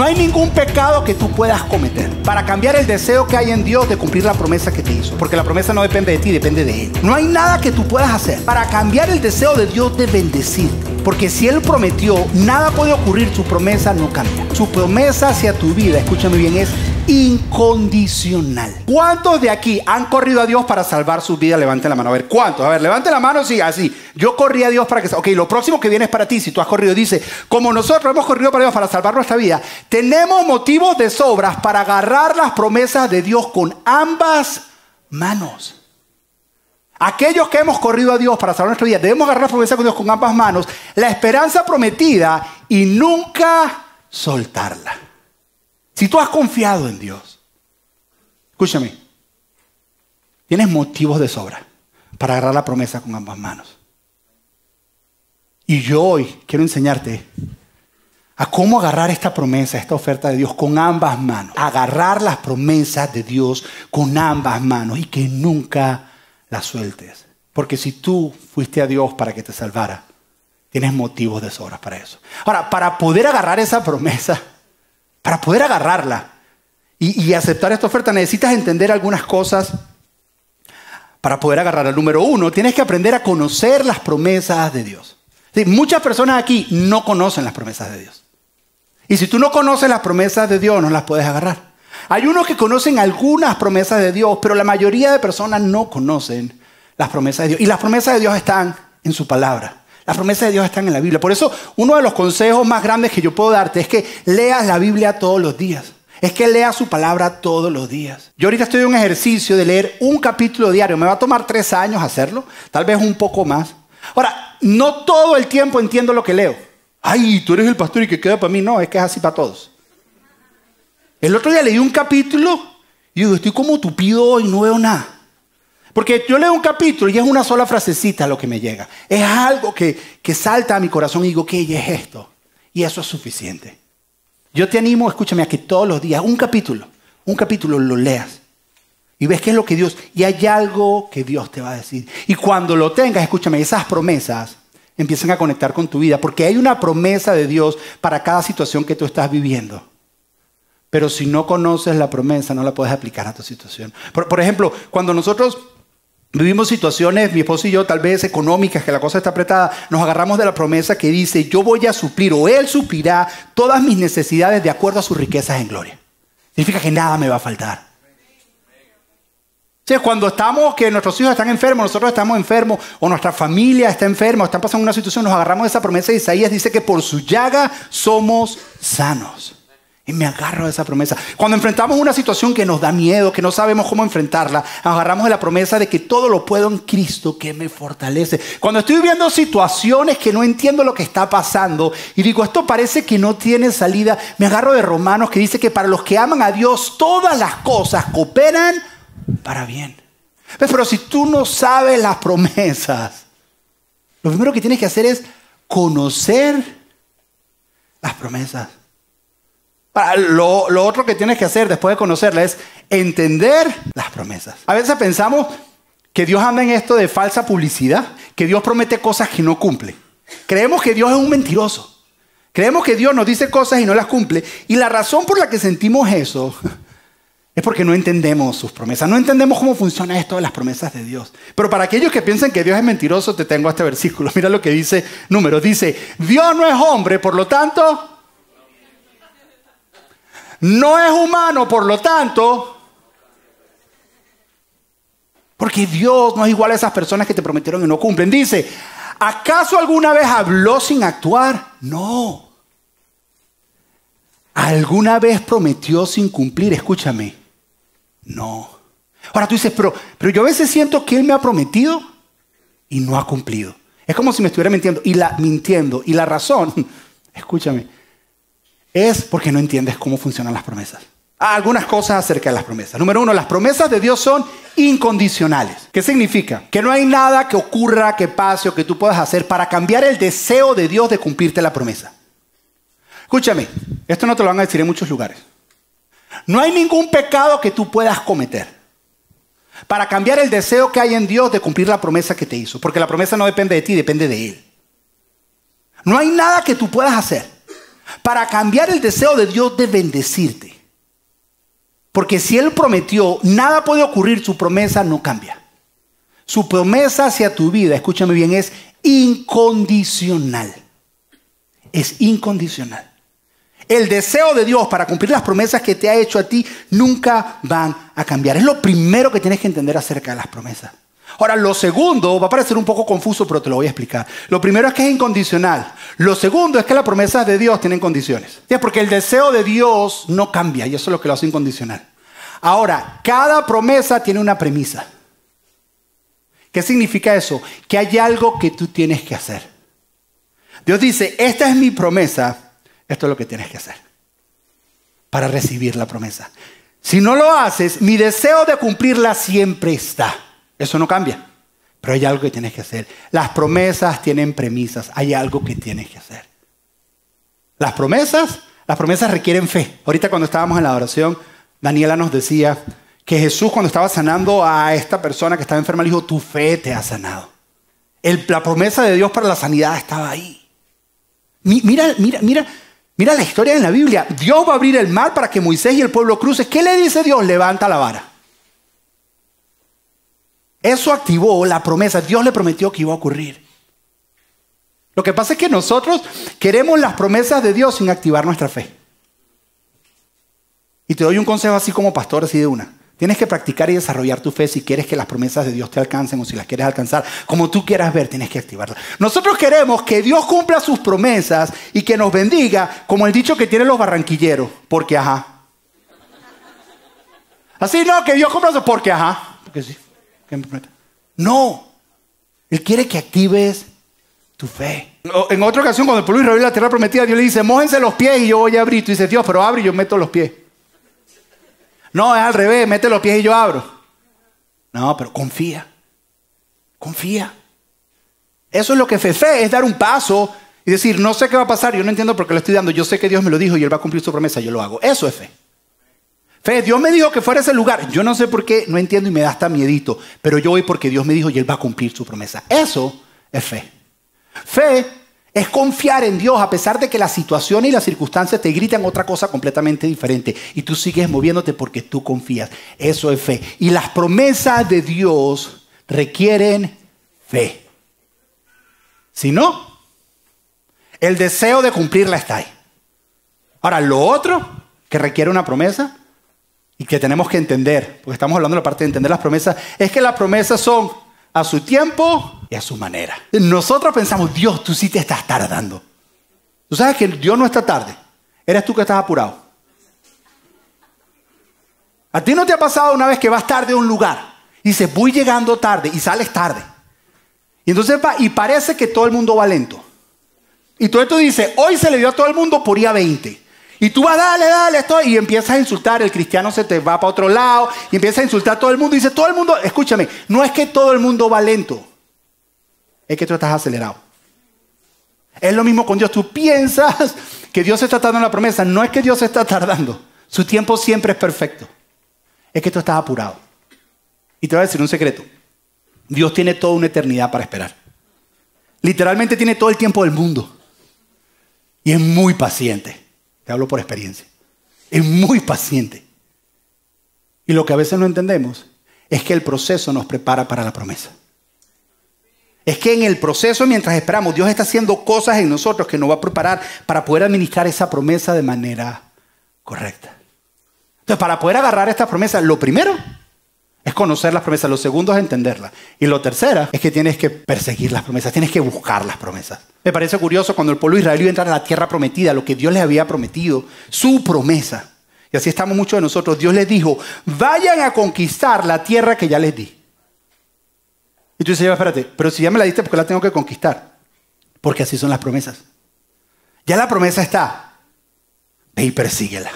No hay ningún pecado que tú puedas cometer para cambiar el deseo que hay en Dios de cumplir la promesa que te hizo. Porque la promesa no depende de ti, depende de Él. No hay nada que tú puedas hacer para cambiar el deseo de Dios de bendecirte. Porque si Él prometió, nada puede ocurrir, su promesa no cambia. Su promesa hacia tu vida, escúchame bien, es incondicional. ¿Cuántos de aquí han corrido a Dios para salvar su vida? Levanten la mano. A ver, ¿cuántos? A ver, levanten la mano, sí, así. Yo corrí a Dios para que... Ok, lo próximo que viene es para ti. Si tú has corrido, dice, como nosotros hemos corrido para Dios para salvar nuestra vida, tenemos motivos de sobras para agarrar las promesas de Dios con ambas manos. Aquellos que hemos corrido a Dios para salvar nuestra vida, debemos agarrar las promesas de Dios con ambas manos, la esperanza prometida y nunca soltarla. Si tú has confiado en Dios, escúchame, tienes motivos de sobra para agarrar la promesa con ambas manos. Y yo hoy quiero enseñarte a cómo agarrar esta promesa, esta oferta de Dios con ambas manos. Agarrar las promesas de Dios con ambas manos y que nunca las sueltes. Porque si tú fuiste a Dios para que te salvara, tienes motivos de sobra para eso. Ahora, para poder agarrar esa promesa, para poder agarrarla y, aceptar esta oferta necesitas entender algunas cosas para poder agarrar número uno, tienes que aprender a conocer las promesas de Dios. muchas personas aquí no conocen las promesas de Dios. Y si tú no conoces las promesas de Dios, no las puedes agarrar. Hay unos que conocen algunas promesas de Dios, pero la mayoría de personas no conocen las promesas de Dios. Y las promesas de Dios están en su palabra. Las promesas de Dios están en la Biblia. Por eso uno de los consejos más grandes que yo puedo darte es que leas la Biblia todos los días. Es que leas su palabra todos los días. Yo ahorita estoy en un ejercicio de leer un capítulo diario. Me va a tomar tres años hacerlo, tal vez un poco más. Ahora, no todo el tiempo entiendo lo que leo. Ay, tú eres el pastor y que queda para mí. No, es que es así para todos. El otro día leí un capítulo y digo, estoy como tupido hoy, no veo nada. Porque yo leo un capítulo y es una sola frasecita lo que me llega. Es algo que, salta a mi corazón y digo, ¿qué es esto? Y eso es suficiente. Yo te animo, escúchame, a que todos los días, un capítulo, un capítulo lo leas. Y ves qué es lo que Dios, y hay algo que Dios te va a decir. Y cuando lo tengas, escúchame, esas promesas empiezan a conectar con tu vida, porque hay una promesa de Dios para cada situación que tú estás viviendo. Pero si no conoces la promesa, no la puedes aplicar a tu situación. por ejemplo, cuando nosotros Vivimos situaciones, mi esposo y yo, tal vez económicas, que la cosa está apretada. Nos agarramos de la promesa que dice, yo voy a suplir o Él suplirá todas mis necesidades de acuerdo a sus riquezas en gloria. Significa que nada me va a faltar. Cuando estamos, que nuestros hijos están enfermos, nosotros estamos enfermos, o nuestra familia está enferma, o están pasando una situación, nos agarramos de esa promesa Isaías, dice que por su llaga somos sanos. Y me agarro a esa promesa. Cuando enfrentamos una situación que nos da miedo, que no sabemos cómo enfrentarla, agarramos de la promesa de que todo lo puedo en Cristo que me fortalece. Cuando estoy viviendo situaciones que no entiendo lo que está pasando y digo, esto parece que no tiene salida, me agarro de Romanos que dice que para los que aman a Dios, todas las cosas cooperan para bien. Pero si tú no sabes las promesas, lo primero que tienes que hacer es conocer las promesas lo, otro que tienes que hacer después de conocerla es entender las promesas. A veces pensamos que Dios anda en esto de falsa publicidad, que Dios promete cosas que no cumple. Creemos que Dios es un mentiroso. Creemos que Dios nos dice cosas y no las cumple. Y la razón por la que sentimos eso es porque no entendemos sus promesas. No entendemos cómo funciona esto de las promesas de Dios. Pero para aquellos que piensan que Dios es mentiroso, te tengo este versículo. Mira lo que dice número Dice, Dios no es hombre, por lo tanto, no es humano, por lo tanto, porque Dios no es igual a esas personas que te prometieron y no cumplen. Dice, ¿acaso alguna vez habló sin actuar? No. ¿Alguna vez prometió sin cumplir? Escúchame. No. Ahora tú dices, pero, pero yo a veces siento que Él me ha prometido y no ha cumplido. Es como si me estuviera mintiendo y la mintiendo. Y la razón, escúchame, es porque no entiendes cómo funcionan las promesas. Algunas cosas acerca de las promesas. Número uno, las promesas de Dios son incondicionales. ¿Qué significa? Que no hay nada que ocurra, que pase o que tú puedas hacer para cambiar el deseo de Dios de cumplirte la promesa. Escúchame, esto no te lo van a decir en muchos lugares. No hay ningún pecado que tú puedas cometer para cambiar el deseo que hay en Dios de cumplir la promesa que te hizo, porque la promesa no depende de ti, depende de Él. No hay nada que tú puedas hacer para cambiar el deseo de Dios de bendecirte. Porque si Él prometió, nada puede ocurrir, su promesa no cambia. Su promesa hacia tu vida, escúchame bien, es incondicional. Es incondicional. El deseo de Dios para cumplir las promesas que te ha hecho a ti nunca van a cambiar. Es lo primero que tienes que entender acerca de las promesas. Ahora, lo segundo va a parecer un poco confuso, pero te lo voy a explicar. Lo primero es que es incondicional. Lo segundo es que las promesas de Dios tienen condiciones. es Porque el deseo de Dios no cambia y eso es lo que lo hace incondicional. Ahora, cada promesa tiene una premisa. ¿Qué significa eso? Que hay algo que tú tienes que hacer. Dios dice, esta es mi promesa, esto es lo que tienes que hacer para recibir la promesa. Si no lo haces, mi deseo de cumplirla siempre está. Eso no cambia. Pero hay algo que tienes que hacer. Las promesas tienen premisas. Hay algo que tienes que hacer. Las promesas, las promesas requieren fe. Ahorita cuando estábamos en la oración, Daniela nos decía que Jesús cuando estaba sanando a esta persona que estaba enferma, le dijo, tu fe te ha sanado. la promesa de Dios para la sanidad estaba ahí. Mira, mira, mira, mira la historia en la Biblia. Dios va a abrir el mar para que Moisés y el pueblo crucen. ¿Qué le dice Dios? Levanta la vara. Eso activó la promesa. Dios le prometió que iba a ocurrir. Lo que pasa es que nosotros queremos las promesas de Dios sin activar nuestra fe. Y te doy un consejo así como pastor, así de una. Tienes que practicar y desarrollar tu fe si quieres que las promesas de Dios te alcancen o si las quieres alcanzar. Como tú quieras ver, tienes que activarlas. Nosotros queremos que Dios cumpla sus promesas y que nos bendiga, como el dicho que tienen los barranquilleros, porque ajá. Así no, que Dios cumpla sus porque ajá. Porque sí. No. Él quiere que actives tu fe. En otra ocasión, cuando el pueblo de Israel la tierra prometida, Dios le dice, mójense los pies y yo voy a abrir. Tú dices, Dios, pero abre y yo meto los pies. No, es al revés, mete los pies y yo abro. No, pero confía. Confía. Eso es lo que fe, fe es dar un paso y decir, no sé qué va a pasar, yo no entiendo por qué lo estoy dando, yo sé que Dios me lo dijo y Él va a cumplir su promesa, yo lo hago. Eso es fe. Fe, Dios me dijo que fuera a ese lugar. Yo no sé por qué, no entiendo y me da hasta miedito, pero yo voy porque Dios me dijo y Él va a cumplir su promesa. Eso es fe. Fe es confiar en Dios a pesar de que la situación y las circunstancias te gritan otra cosa completamente diferente y tú sigues moviéndote porque tú confías. Eso es fe. Y las promesas de Dios requieren fe. Si no, el deseo de cumplirla está ahí. Ahora, lo otro que requiere una promesa y que tenemos que entender, porque estamos hablando de la parte de entender las promesas, es que las promesas son a su tiempo y a su manera. Nosotros pensamos, Dios, tú sí te estás tardando. Tú sabes que Dios no está tarde. Eres tú que estás apurado. A ti no te ha pasado una vez que vas tarde a un lugar y dices, voy llegando tarde y sales tarde. Y entonces y parece que todo el mundo va lento. Y todo esto dice, hoy se le dio a todo el mundo por día 20. Y tú vas, dale, dale, esto, y empiezas a insultar, el cristiano se te va para otro lado, y empiezas a insultar a todo el mundo, y dice, todo el mundo, escúchame, no es que todo el mundo va lento, es que tú estás acelerado. Es lo mismo con Dios, tú piensas que Dios está tardando en la promesa, no es que Dios está tardando, su tiempo siempre es perfecto, es que tú estás apurado. Y te voy a decir un secreto, Dios tiene toda una eternidad para esperar. Literalmente tiene todo el tiempo del mundo. Y es muy paciente. Te hablo por experiencia. Es muy paciente. Y lo que a veces no entendemos es que el proceso nos prepara para la promesa. Es que en el proceso, mientras esperamos, Dios está haciendo cosas en nosotros que nos va a preparar para poder administrar esa promesa de manera correcta. Entonces, para poder agarrar esta promesa, lo primero es conocer las promesas. Lo segundo es entenderlas. Y lo tercero es que tienes que perseguir las promesas, tienes que buscar las promesas. Me parece curioso cuando el pueblo israelí entra a la tierra prometida, lo que Dios les había prometido, su promesa. Y así estamos muchos de nosotros. Dios les dijo, vayan a conquistar la tierra que ya les di. Y tú dices, espérate, pero si ya me la diste, ¿por qué la tengo que conquistar? Porque así son las promesas. Ya la promesa está. Ve y persíguela.